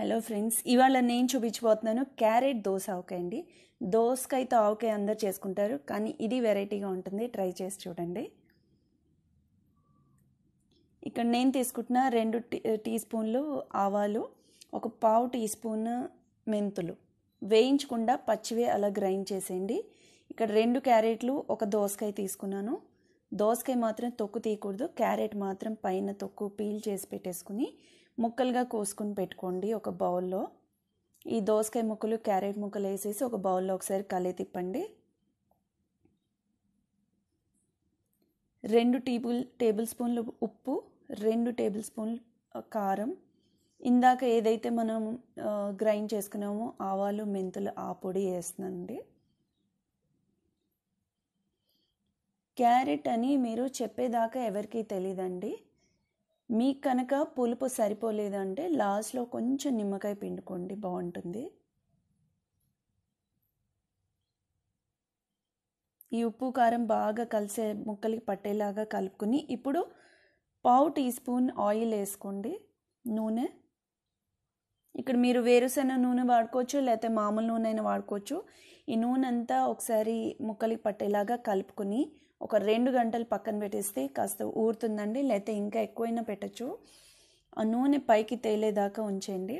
hello friends ఇవాళ నేను చూపించబోతున్నాను క్యారెట్ దోశ ఓకే అండి దోసకాయతో ఓకే అందరు చేసుకుంటారు కానీ ఇది వెరైటీగా ఉంటుంది ట్రై చేసి చూడండి ఇక్కడ నేను తీసుకుంటున్న రెండు టీ స్పూన్లు ఆవాలు ఒక పావు టీ స్పూన్ మెంతులు వేయించకుండా పచ్చివే అలా గ్రైండ్ చేసేయండి ఇక్కడ రెండు క్యారెట్లు ఒక దోసకాయ తీసుకున్నాను దోసకాయ మాత్రం తొక్కు తీయకూడదు క్యారెట్ మాత్రం పైన తొక్కు పీల్ చేసి పెట్టేసుకుని ముక్కలుగా కోసుకుని పెట్టుకోండి ఒక బౌల్లో ఈ దోసకాయ ముక్కలు క్యారెట్ ముక్కలు వేసేసి ఒక బౌల్లో ఒకసారి కలి తిప్పండి రెండు టేబుల్ టేబుల్ స్పూన్లు ఉప్పు రెండు టేబుల్ స్పూన్లు కారం ఇందాక ఏదైతే మనం గ్రైండ్ చేసుకున్నామో ఆవాలు మెంతులు ఆ పొడి వేస్తుందండి క్యారెట్ అని మీరు చెప్పేదాకా ఎవరికీ తెలియదండి మీకు కనుక పులుపు సరిపోలేదంటే లాస్ట్లో కొంచెం నిమ్మకాయ పిండుకోండి బాగుంటుంది ఈ ఉప్పు కారం బాగా కలిసే ముక్కలకి పట్టేలాగా కలుపుకుని ఇప్పుడు పావు టీ స్పూన్ ఆయిల్ వేసుకోండి నూనె ఇక్కడ మీరు వేరుశెనగ నూనె వాడుకోవచ్చు లేకపోతే మామూలు నూనె అయినా వాడుకోవచ్చు ఈ నూనె అంతా ఒకసారి ముక్కలకి పట్టేలాగా కలుపుకుని ఒక రెండు గంటలు పక్కన పెట్టేస్తే కాస్త ఊరుతుందండి లేకపోతే ఇంకా ఎక్కువైనా పెట్టచ్చు ఆ నూనె పైకి తేలేదాకా ఉంచేయండి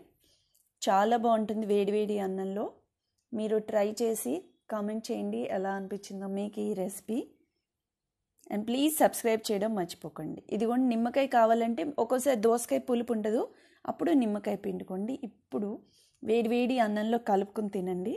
చాలా బాగుంటుంది వేడివేడి అన్నంలో మీరు ట్రై చేసి కామెంట్ చేయండి ఎలా అనిపించిందో మీకు ఈ రెసిపీ అండ్ ప్లీజ్ సబ్స్క్రైబ్ చేయడం మర్చిపోకండి ఇదిగోండి నిమ్మకాయ కావాలంటే ఒక్కోసారి దోసకాయ పులుపు ఉండదు అప్పుడు నిమ్మకాయ పిండుకోండి ఇప్పుడు వేడివేడి అన్నంలో కలుపుకుని తినండి